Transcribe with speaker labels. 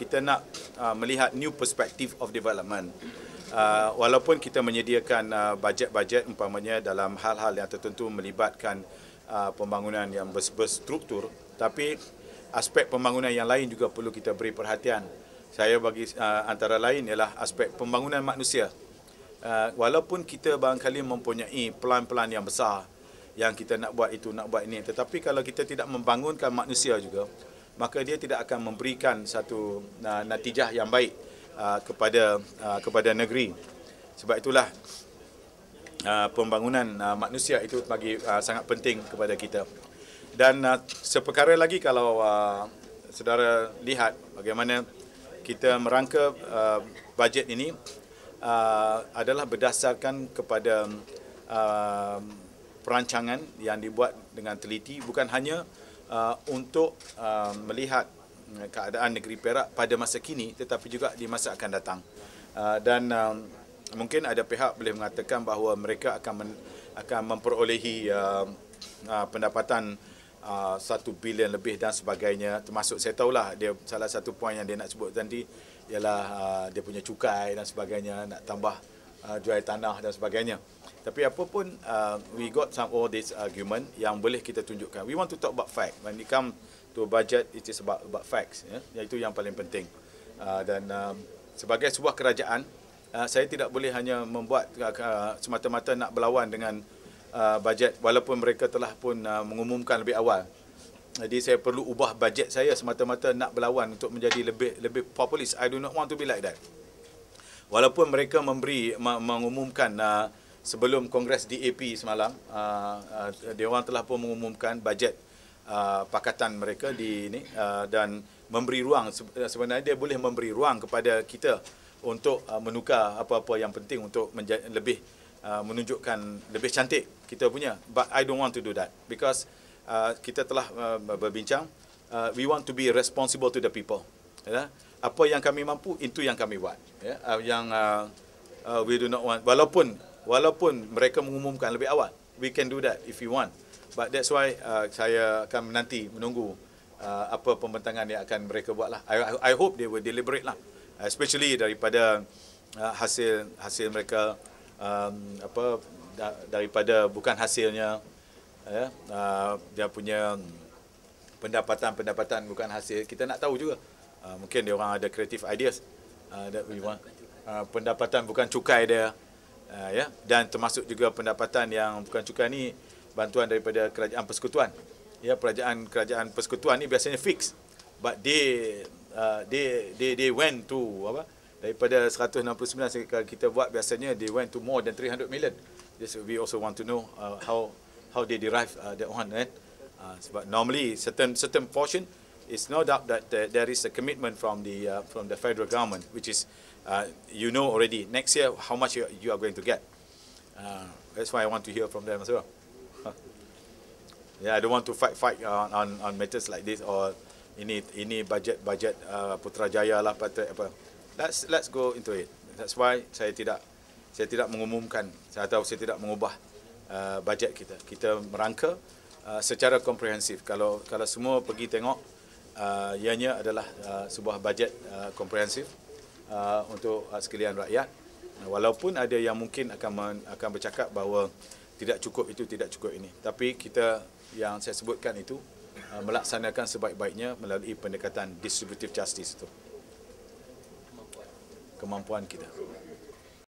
Speaker 1: kita nak uh, melihat new perspective of development. Uh, walaupun kita menyediakan uh, bajet-bajet umpamanya dalam hal-hal yang tertentu melibatkan uh, pembangunan yang berstruktur, tapi aspek pembangunan yang lain juga perlu kita beri perhatian. Saya bagi uh, antara lain ialah aspek pembangunan manusia. Uh, walaupun kita barangkali mempunyai pelan-pelan yang besar yang kita nak buat itu, nak buat ini, tetapi kalau kita tidak membangunkan manusia juga, maka dia tidak akan memberikan satu uh, natijah yang baik uh, kepada uh, kepada negeri. Sebab itulah uh, pembangunan uh, manusia itu bagi uh, sangat penting kepada kita. Dan uh, seperkara lagi kalau uh, saudara lihat bagaimana kita merangka uh, bajet ini uh, adalah berdasarkan kepada uh, perancangan yang dibuat dengan teliti bukan hanya Uh, untuk uh, melihat uh, keadaan negeri Perak pada masa kini tetapi juga di masa akan datang. Uh, dan um, mungkin ada pihak boleh mengatakan bahawa mereka akan men, akan memperolehi uh, uh, pendapatan uh, bilion lebih dan sebagainya termasuk saya tahulah dia salah satu poin yang dia nak sebut tadi ialah uh, dia punya cukai dan sebagainya nak tambah uh, jual tanah dan sebagainya. Tapi apa pun, uh, we got some all this argument yang boleh kita tunjukkan. We want to talk about fact. When it come to budget, it is about, about facts. Ya? Iaitu yang paling penting. Uh, dan um, sebagai sebuah kerajaan, uh, saya tidak boleh hanya membuat uh, uh semata-mata nak berlawan dengan uh, budget walaupun mereka telah pun uh, mengumumkan lebih awal. Jadi saya perlu ubah budget saya semata-mata nak berlawan untuk menjadi lebih lebih populis. I do not want to be like that walaupun mereka memberi mengumumkan uh, sebelum kongres DAP semalam uh, uh, dia orang telah pun mengumumkan bajet uh, pakatan mereka di ini uh, dan memberi ruang uh, sebenarnya dia boleh memberi ruang kepada kita untuk uh, menukar apa-apa yang penting untuk lebih uh, menunjukkan lebih cantik kita punya but i don't want to do that because uh, kita telah uh, berbincang uh, we want to be responsible to the people yeah? apa yang kami mampu itu yang kami buat ya uh, yang uh, uh, we do not want walaupun walaupun mereka mengumumkan lebih awal we can do that if you want but that's why uh, saya akan nanti menunggu uh, apa pembentangan yang akan mereka buatlah i i hope they will deliberate lah especially daripada uh, hasil hasil mereka um, apa da, daripada bukan hasilnya ya yeah, uh, dia punya pendapatan-pendapatan bukan hasil kita nak tahu juga Ah, mungkin dia orang ada kreatif ideas uh, that we want uh, pendapatan bukan cukai dia uh, ya yeah. dan termasuk juga pendapatan yang bukan cukai ni bantuan daripada kerajaan persekutuan ya yeah, kerajaan kerajaan persekutuan ni biasanya fix but they uh, they they they went to apa daripada 169 sekarang kita buat biasanya they went to more than 300 million just we also want to know uh, how how they derive uh, that one right eh? uh, sebab normally certain certain portion it's no doubt that uh, there is a commitment from the uh, from the federal government, which is uh, you know already next year how much you, you are going to get. Uh, that's why I want to hear from them as well. yeah, I don't want to fight fight on, on, on matters like this or any any budget budget uh, Putrajaya lah, but apa. Let's let's go into it. That's why saya tidak saya tidak mengumumkan saya tahu saya tidak mengubah uh, budget kita. Kita merangka uh, secara komprehensif. Kalau kalau semua pergi tengok uh, ianya adalah uh, sebuah bajet uh, komprehensif uh, untuk uh, sekalian rakyat walaupun ada yang mungkin akan men, akan bercakap bahawa tidak cukup itu tidak cukup ini tapi kita yang saya sebutkan itu uh, melaksanakan sebaik-baiknya melalui pendekatan distributive justice itu kemampuan kita